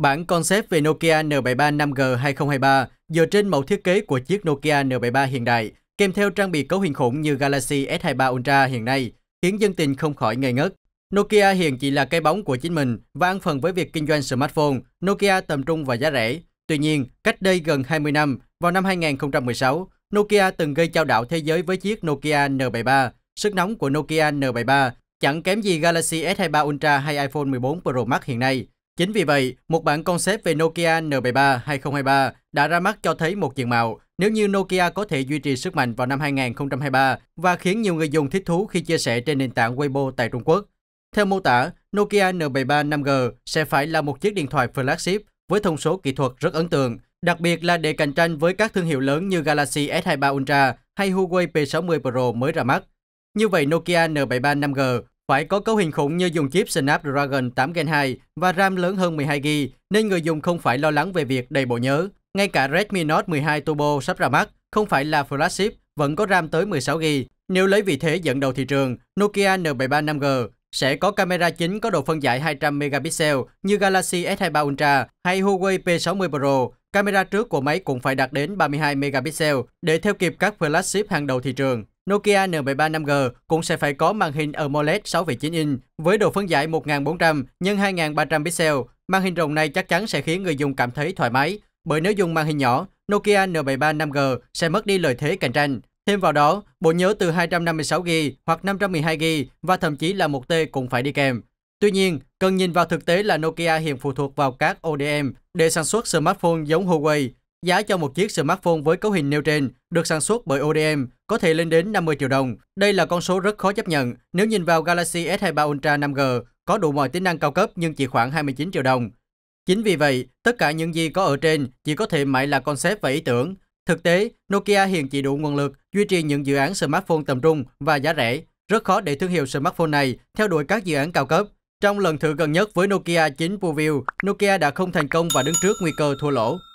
Bản concept về Nokia N73 5G 2023 dựa trên mẫu thiết kế của chiếc Nokia N73 hiện đại, kèm theo trang bị cấu hình khủng như Galaxy S23 Ultra hiện nay, khiến dân tình không khỏi ngây ngất. Nokia hiện chỉ là cái bóng của chính mình và ăn phần với việc kinh doanh smartphone, Nokia tầm trung và giá rẻ. Tuy nhiên, cách đây gần 20 năm, vào năm 2016, Nokia từng gây chao đảo thế giới với chiếc Nokia N73. Sức nóng của Nokia N73 chẳng kém gì Galaxy S23 Ultra hay iPhone 14 Pro Max hiện nay. Chính vì vậy, một bản concept về Nokia N73 2023 đã ra mắt cho thấy một diện mạo nếu như Nokia có thể duy trì sức mạnh vào năm 2023 và khiến nhiều người dùng thích thú khi chia sẻ trên nền tảng Weibo tại Trung Quốc. Theo mô tả, Nokia N73 5G sẽ phải là một chiếc điện thoại flagship với thông số kỹ thuật rất ấn tượng, đặc biệt là để cạnh tranh với các thương hiệu lớn như Galaxy S23 Ultra hay Huawei P60 Pro mới ra mắt. Như vậy, Nokia N73 5G phải có cấu hình khủng như dùng chip Snapdragon 8 Gen 2 và RAM lớn hơn 12GB, nên người dùng không phải lo lắng về việc đầy bộ nhớ. Ngay cả Redmi Note 12 Turbo sắp ra mắt, không phải là flagship, vẫn có RAM tới 16GB. Nếu lấy vị thế dẫn đầu thị trường, Nokia N73 5G sẽ có camera chính có độ phân giải 200 megapixel như Galaxy S23 Ultra hay Huawei P60 Pro. Camera trước của máy cũng phải đạt đến 32 megapixel để theo kịp các flagship hàng đầu thị trường. Nokia N73 5G cũng sẽ phải có màn hình AMOLED 6,9 inch với độ phân giải 1400 x 2300 pixel. Màn hình rộng này chắc chắn sẽ khiến người dùng cảm thấy thoải mái, bởi nếu dùng màn hình nhỏ, Nokia N73 5G sẽ mất đi lợi thế cạnh tranh. Thêm vào đó, bộ nhớ từ 256GB hoặc 512GB và thậm chí là 1T cũng phải đi kèm. Tuy nhiên, cần nhìn vào thực tế là Nokia hiện phụ thuộc vào các ODM để sản xuất smartphone giống Huawei, Giá cho một chiếc smartphone với cấu hình nêu trên được sản xuất bởi ODM có thể lên đến 50 triệu đồng. Đây là con số rất khó chấp nhận nếu nhìn vào Galaxy S23 Ultra 5G có đủ mọi tính năng cao cấp nhưng chỉ khoảng 29 triệu đồng. Chính vì vậy, tất cả những gì có ở trên chỉ có thể mãi là concept và ý tưởng. Thực tế, Nokia hiện chỉ đủ nguồn lực duy trì những dự án smartphone tầm trung và giá rẻ. Rất khó để thương hiệu smartphone này theo đuổi các dự án cao cấp. Trong lần thử gần nhất với Nokia 9 Pro View, Nokia đã không thành công và đứng trước nguy cơ thua lỗ.